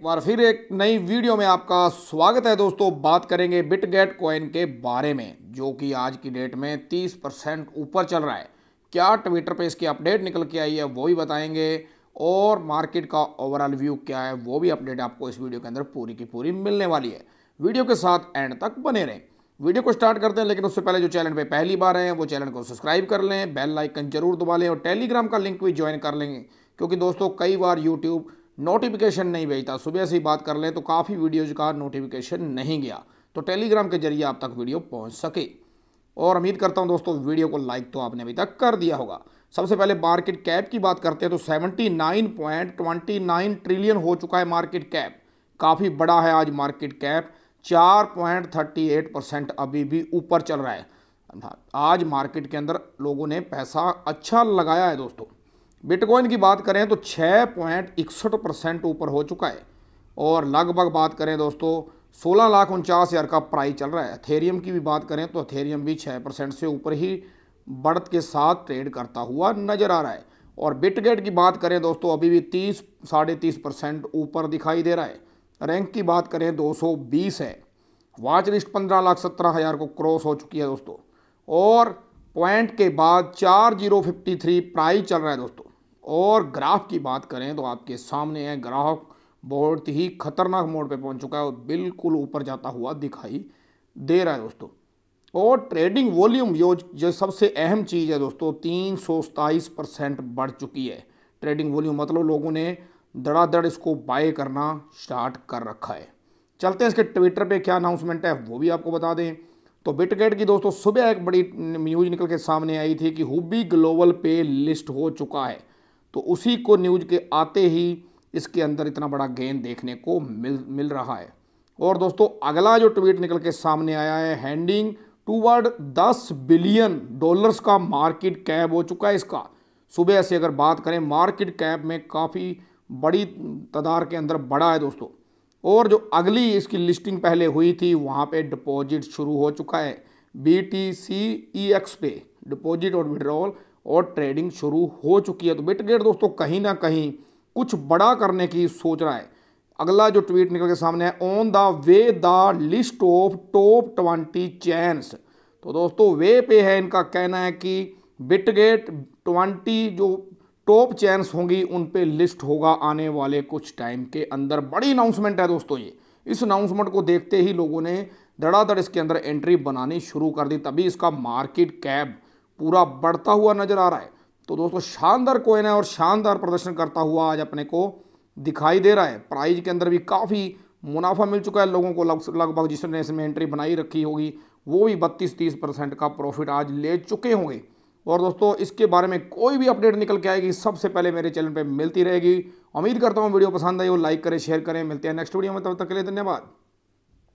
एक बार फिर एक नई वीडियो में आपका स्वागत है दोस्तों बात करेंगे बिटगेट कॉइन के बारे में जो कि आज की डेट में 30 परसेंट ऊपर चल रहा है क्या ट्विटर पे इसकी अपडेट निकल के आई है वो भी बताएंगे और मार्केट का ओवरऑल व्यू क्या है वो भी अपडेट आपको इस वीडियो के अंदर पूरी की पूरी मिलने वाली है वीडियो के साथ एंड तक बने रहें वीडियो को स्टार्ट करते हैं लेकिन उससे पहले जो चैनल पर पहली बार हैं वो चैनल को सब्सक्राइब कर लें बेल लाइकन जरूर दबा लें और टेलीग्राम का लिंक भी ज्वाइन कर लेंगे क्योंकि दोस्तों कई बार यूट्यूब नोटिफिकेशन नहीं भेजता सुबह से ही बात कर लें तो काफ़ी वीडियोज़ का नोटिफिकेशन नहीं गया तो टेलीग्राम के जरिए आप तक वीडियो पहुंच सके और उम्मीद करता हूं दोस्तों वीडियो को लाइक तो आपने अभी तक कर दिया होगा सबसे पहले मार्केट कैप की बात करते हैं तो सेवेंटी ट्रिलियन हो चुका है मार्केट कैप काफ़ी बड़ा है आज मार्केट कैप चार परसेंट अभी भी ऊपर चल रहा है आज मार्केट के अंदर लोगों ने पैसा अच्छा लगाया है दोस्तों बिटकॉइन की बात करें तो छः पॉइंट इकसठ परसेंट ऊपर हो चुका है और लगभग बात करें दोस्तों सोलह लाख उनचास हज़ार का प्राइस चल रहा है अथेरियम की भी बात करें तो अथेरियम भी छः परसेंट से ऊपर ही बढ़त के साथ ट्रेड करता हुआ नज़र आ रहा है और बिटगेट की बात करें दोस्तों अभी भी तीस साढ़े तीस परसेंट ऊपर दिखाई दे रहा है रैंक की बात करें बीस है वाच लिस्ट पंद्रह लाख सत्रह हज़ार को क्रॉस हो चुकी है दोस्तों और पॉइंट के बाद चार जीरो फिफ्टी थ्री प्राइस चल रहा है दोस्तों और ग्राफ की बात करें तो आपके सामने है ग्राफ बहुत ही खतरनाक मोड पे पहुंच चुका है और बिल्कुल ऊपर जाता हुआ दिखाई दे रहा है दोस्तों और ट्रेडिंग वॉल्यूम जो जो सबसे अहम चीज़ है दोस्तों तीन परसेंट बढ़ चुकी है ट्रेडिंग वॉल्यूम मतलब लोगों ने धड़ाधड़ इसको बाय करना स्टार्ट कर रखा है चलते हैं इसके ट्विटर पे क्या अनाउंसमेंट है वो भी आपको बता दें तो बिटगेट की दोस्तों सुबह एक बड़ी न्यूज निकल के सामने आई थी कि हुबी ग्लोबल पे लिस्ट हो चुका है तो उसी को न्यूज के आते ही इसके अंदर इतना बड़ा गेंद देखने को मिल मिल रहा है और दोस्तों अगला जो ट्वीट निकल के सामने आया है हैंडिंग टूवर्ड 10 बिलियन डॉलर्स का मार्केट कैप हो चुका है इसका सुबह से अगर बात करें मार्केट कैप में काफ़ी बड़ी तदार के अंदर बड़ा है दोस्तों और जो अगली इसकी लिस्टिंग पहले हुई थी वहाँ पे डिपॉजिट शुरू हो चुका है B T C E X पे डिपॉजिट और विड्रॉवल और ट्रेडिंग शुरू हो चुकी है तो बिटगेट दोस्तों कहीं ना कहीं कुछ बड़ा करने की सोच रहा है अगला जो ट्वीट निकल के सामने है on the way the list of top twenty chains तो दोस्तों वे पे है इनका कहना है कि बिटगेट ट्वेंटी जो टॉप चैंस होंगी उन पे लिस्ट होगा आने वाले कुछ टाइम के अंदर बड़ी अनाउंसमेंट है दोस्तों ये इस अनाउंसमेंट को देखते ही लोगों ने धड़ाधड़ इसके अंदर एंट्री बनानी शुरू कर दी तभी इसका मार्केट कैब पूरा बढ़ता हुआ नजर आ रहा है तो दोस्तों शानदार कोइन है और शानदार प्रदर्शन करता हुआ आज अपने को दिखाई दे रहा है प्राइज के अंदर भी काफ़ी मुनाफा मिल चुका है लोगों को लगभग जिसने इसमें एंट्री बनाई रखी होगी वो भी बत्तीस तीस परसेंट का प्रॉफिट आज ले चुके होंगे और दोस्तों इसके बारे में कोई भी अपडेट निकल के आएगी सबसे पहले मेरे चैनल पर मिलती रहेगी उम्मीद करता हूँ वीडियो पसंद आई हो लाइक करें शेयर करें मिलते हैं नेक्स्ट वीडियो में तब तक के लिए धन्यवाद